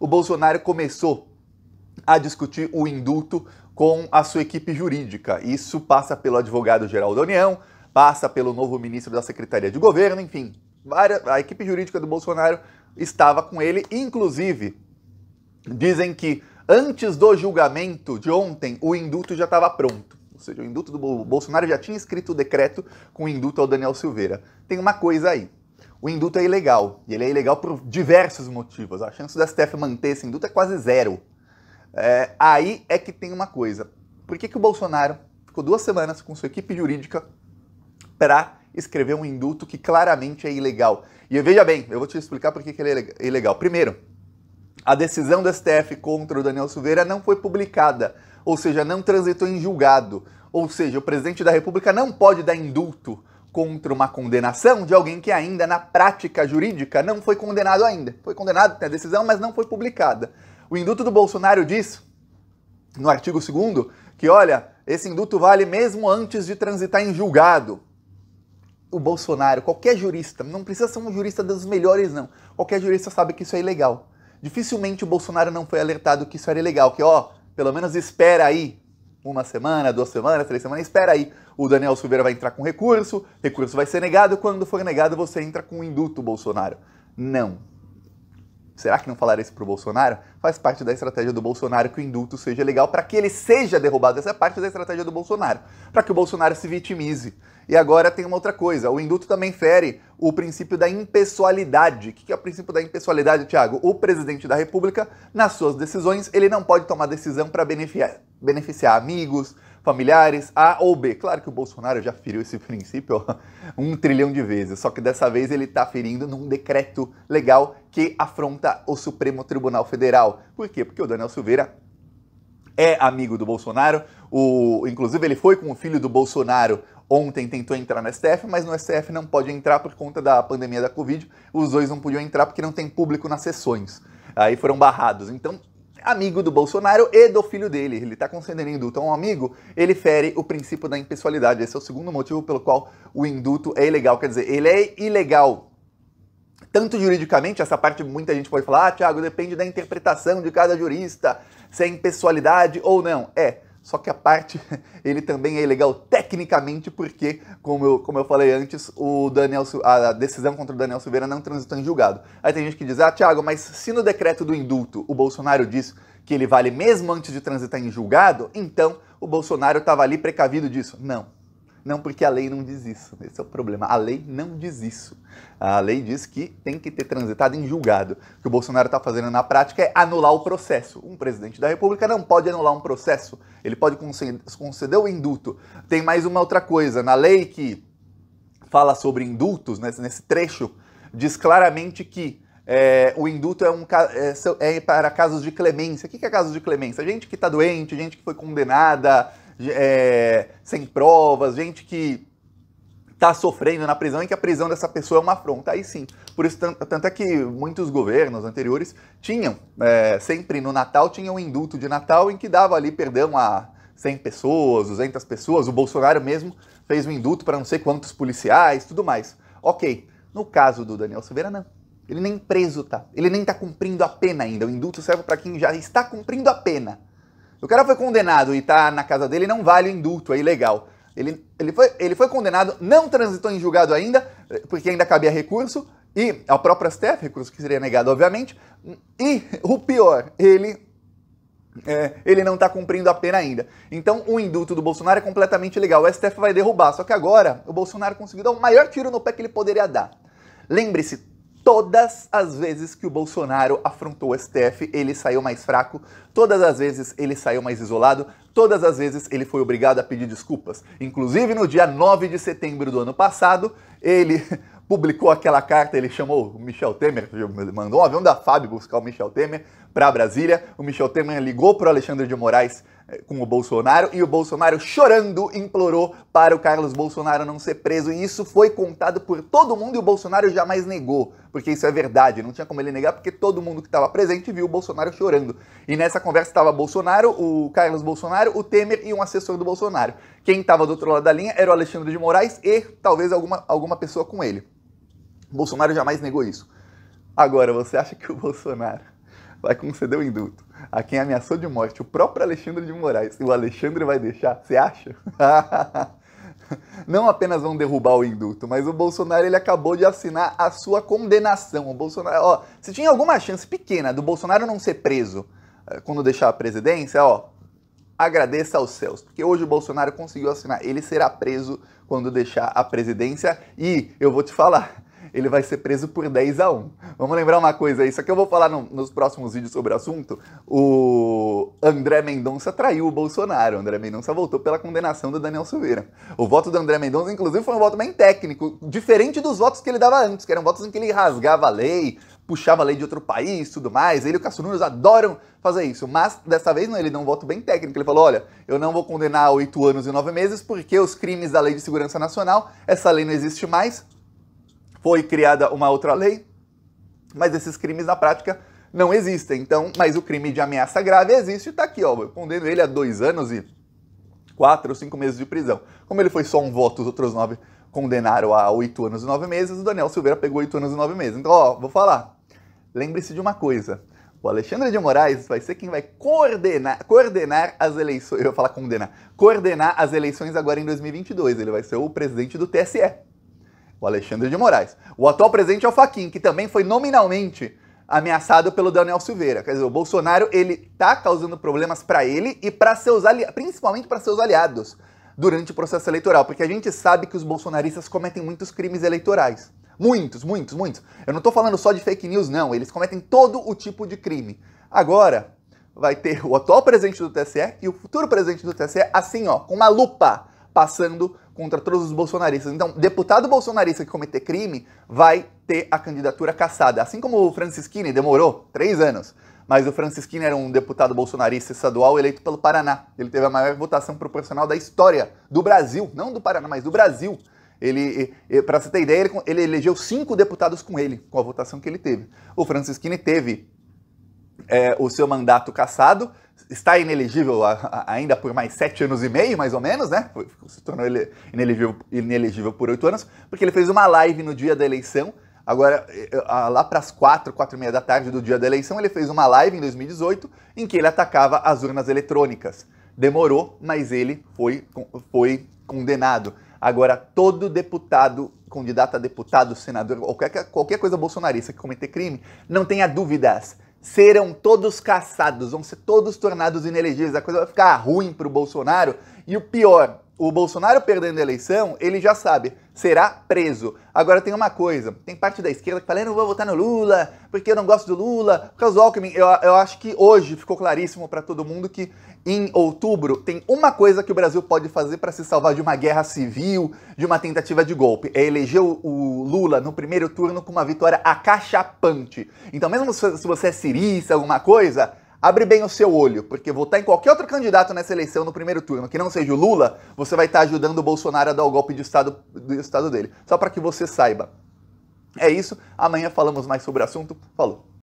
o Bolsonaro começou a discutir o indulto com a sua equipe jurídica. Isso passa pelo advogado-geral da União, passa pelo novo ministro da Secretaria de Governo, enfim, a equipe jurídica do Bolsonaro estava com ele, inclusive dizem que antes do julgamento de ontem o indulto já estava pronto. Ou seja, o indulto do Bolsonaro já tinha escrito o decreto com o indulto ao Daniel Silveira. Tem uma coisa aí o induto é ilegal. E ele é ilegal por diversos motivos. A chance do STF manter esse induto é quase zero. É, aí é que tem uma coisa. Por que, que o Bolsonaro ficou duas semanas com sua equipe jurídica para escrever um induto que claramente é ilegal? E veja bem, eu vou te explicar por que, que ele é ilegal. Primeiro, a decisão do STF contra o Daniel Silveira não foi publicada, ou seja, não transitou em julgado. Ou seja, o presidente da República não pode dar indulto contra uma condenação de alguém que ainda na prática jurídica não foi condenado ainda. Foi condenado, tem a decisão, mas não foi publicada. O induto do Bolsonaro diz, no artigo 2 que olha, esse induto vale mesmo antes de transitar em julgado. O Bolsonaro, qualquer jurista, não precisa ser um jurista dos melhores não. Qualquer jurista sabe que isso é ilegal. Dificilmente o Bolsonaro não foi alertado que isso era ilegal, que ó, pelo menos espera aí, uma semana, duas semanas, três semanas, espera aí. O Daniel Silveira vai entrar com recurso, recurso vai ser negado, quando for negado você entra com induto Bolsonaro. Não, Será que não falaram isso pro Bolsonaro? Faz parte da estratégia do Bolsonaro que o indulto seja legal para que ele seja derrubado. Essa é parte da estratégia do Bolsonaro, para que o Bolsonaro se vitimize. E agora tem uma outra coisa, o indulto também fere o princípio da impessoalidade. O que é o princípio da impessoalidade, Tiago? O presidente da República, nas suas decisões, ele não pode tomar decisão para beneficiar, beneficiar amigos, familiares, A ou B. Claro que o Bolsonaro já feriu esse princípio ó, um trilhão de vezes, só que dessa vez ele está ferindo num decreto legal que afronta o Supremo Tribunal Federal. Por quê? Porque o Daniel Silveira é amigo do Bolsonaro, o, inclusive ele foi com o filho do Bolsonaro ontem tentou entrar no STF, mas no STF não pode entrar por conta da pandemia da Covid. Os dois não podiam entrar porque não tem público nas sessões. Aí foram barrados. Então, amigo do Bolsonaro e do filho dele. Ele está concedendo induto a um amigo, ele fere o princípio da impessoalidade. Esse é o segundo motivo pelo qual o induto é ilegal. Quer dizer, ele é ilegal. Tanto juridicamente, essa parte muita gente pode falar, ah, Tiago, depende da interpretação de cada jurista, se é impessoalidade ou não. É, só que a parte, ele também é ilegal tecnicamente, porque, como eu, como eu falei antes, o Daniel, a decisão contra o Daniel Silveira não transitou em julgado. Aí tem gente que diz, ah, Tiago, mas se no decreto do indulto o Bolsonaro diz que ele vale mesmo antes de transitar em julgado, então o Bolsonaro estava ali precavido disso. Não, não, porque a lei não diz isso. Esse é o problema. A lei não diz isso. A lei diz que tem que ter transitado em julgado. O que o Bolsonaro está fazendo na prática é anular o processo. Um presidente da República não pode anular um processo. Ele pode conceder o indulto. Tem mais uma outra coisa. Na lei que fala sobre indultos, né, nesse trecho, diz claramente que é, o indulto é, um, é, é, para casos de clemência. O que é caso de clemência? Gente que está doente, gente que foi condenada, é, sem provas, gente que está sofrendo na prisão e que a prisão dessa pessoa é uma afronta. Aí sim. Por isso, tanto, tanto é que muitos governos anteriores tinham, é, sempre no Natal, tinham um indulto de Natal em que dava ali perdão a 100 pessoas, 200 pessoas. O Bolsonaro mesmo fez um indulto para não sei quantos policiais, tudo mais. Ok. No caso do Daniel Silveira, não. Ele nem preso tá. Ele nem tá cumprindo a pena ainda. O indulto serve para quem já está cumprindo a pena. O cara foi condenado e está na casa dele, não vale o indulto, é ilegal. Ele, ele, foi, ele foi condenado, não transitou em julgado ainda, porque ainda cabia recurso, e a própria STF, recurso que seria negado, obviamente. E o pior, ele é, ele não está cumprindo a pena ainda. Então, o indulto do Bolsonaro é completamente legal. O STF vai derrubar. Só que agora, o Bolsonaro conseguiu dar o maior tiro no pé que ele poderia dar. Lembre-se, Todas as vezes que o Bolsonaro afrontou o STF, ele saiu mais fraco, todas as vezes ele saiu mais isolado, todas as vezes ele foi obrigado a pedir desculpas. Inclusive no dia 9 de setembro do ano passado, ele publicou aquela carta, ele chamou o Michel Temer, mandou um avião da FAB buscar o Michel Temer para Brasília. O Michel Temer ligou para o Alexandre de Moraes com o Bolsonaro e o Bolsonaro chorando implorou para o Carlos Bolsonaro não ser preso e isso foi contado por todo mundo e o Bolsonaro jamais negou, porque isso é verdade, não tinha como ele negar porque todo mundo que estava presente viu o Bolsonaro chorando. E nessa conversa estava Bolsonaro, o Carlos Bolsonaro, o Temer e um assessor do Bolsonaro. Quem estava do outro lado da linha era o Alexandre de Moraes e talvez alguma, alguma pessoa com ele. Bolsonaro jamais negou isso. Agora, você acha que o Bolsonaro vai conceder o indulto? a quem ameaçou de morte o próprio Alexandre de Moraes, o Alexandre vai deixar? Você acha? Não apenas vão derrubar o indulto, mas o Bolsonaro ele acabou de assinar a sua condenação. O Bolsonaro, ó, se tinha alguma chance pequena do Bolsonaro não ser preso eh, quando deixar a presidência, ó, agradeça aos céus, porque hoje o Bolsonaro conseguiu assinar, ele será preso quando deixar a presidência e eu vou te falar, ele vai ser preso por 10 a 1. Vamos lembrar uma coisa aí, isso que eu vou falar no, nos próximos vídeos sobre o assunto. O André Mendonça traiu o Bolsonaro. O André Mendonça voltou pela condenação do Daniel Silveira. O voto do André Mendonça, inclusive, foi um voto bem técnico, diferente dos votos que ele dava antes, que eram votos em que ele rasgava a lei, puxava a lei de outro país, tudo mais. Ele e o Cassununos adoram fazer isso, mas dessa vez não, ele deu um voto bem técnico. Ele falou: olha, eu não vou condenar oito anos e nove meses porque os crimes da Lei de Segurança Nacional, essa lei não existe mais, foi criada uma outra lei, mas esses crimes na prática não existem. Então, mas o crime de ameaça grave existe e está aqui, ó. Eu condeno ele a dois anos e quatro ou cinco meses de prisão. Como ele foi só um voto, os outros nove condenaram a oito anos e nove meses, o Daniel Silveira pegou oito anos e nove meses. Então, ó, vou falar. Lembre-se de uma coisa. O Alexandre de Moraes vai ser quem vai coordenar, coordenar as eleições. Eu ia falar condenar. Coordenar as eleições agora em 2022. Ele vai ser o presidente do TSE o Alexandre de Moraes. O atual presidente é o Faquin, que também foi nominalmente ameaçado pelo Daniel Silveira. Quer dizer, o Bolsonaro ele tá causando problemas para ele e para seus ali... principalmente para seus aliados durante o processo eleitoral, porque a gente sabe que os bolsonaristas cometem muitos crimes eleitorais. Muitos, muitos, muitos. Eu não estou falando só de fake news, não. Eles cometem todo o tipo de crime. Agora, vai ter o atual presidente do TSE e o futuro presidente do TSE assim, ó, com uma lupa, passando contra todos os bolsonaristas. Então, deputado bolsonarista que cometer crime vai ter a candidatura caçada. Assim como o Francisquini demorou três anos, mas o Francisquini era um deputado bolsonarista estadual eleito pelo Paraná. Ele teve a maior votação proporcional da história do Brasil, não do Paraná, mas do Brasil. Ele, para você ter ideia, ele, ele elegeu cinco deputados com ele, com a votação que ele teve. O Francisquini teve é, o seu mandato cassado está inelegível ainda por mais sete anos e meio, mais ou menos, né? Se tornou inelegível, inelegível por oito anos, porque ele fez uma live no dia da eleição. Agora, eh, eh, lá para as quatro, quatro e meia da tarde do dia da eleição, ele fez uma live em 2018 em que ele atacava as urnas eletrônicas. Demorou, mas ele foi, foi condenado. Agora, todo deputado, candidato a deputado, senador, qualquer, qualquer coisa bolsonarista que cometer crime, não tenha dúvidas serão todos caçados, vão ser todos tornados inelegíveis. A coisa vai ficar ruim para o Bolsonaro. E o pior, o Bolsonaro perdendo a eleição, ele já sabe, será preso. Agora tem uma coisa, tem parte da esquerda que fala, eu não vou votar no Lula, porque eu não gosto do Lula, por causa do Alckmin. Eu, eu acho que hoje ficou claríssimo para todo mundo que em outubro tem uma coisa que o Brasil pode fazer para se salvar de uma guerra civil, de uma tentativa de golpe. É eleger o, o Lula no primeiro turno com uma vitória acachapante. Então mesmo se, se você é cirista, alguma coisa Abre bem o seu olho, porque votar em qualquer outro candidato nessa eleição no primeiro turno, que não seja o Lula, você vai estar ajudando o Bolsonaro a dar o golpe de estado, do estado dele. Só para que você saiba. É isso. Amanhã falamos mais sobre o assunto. Falou.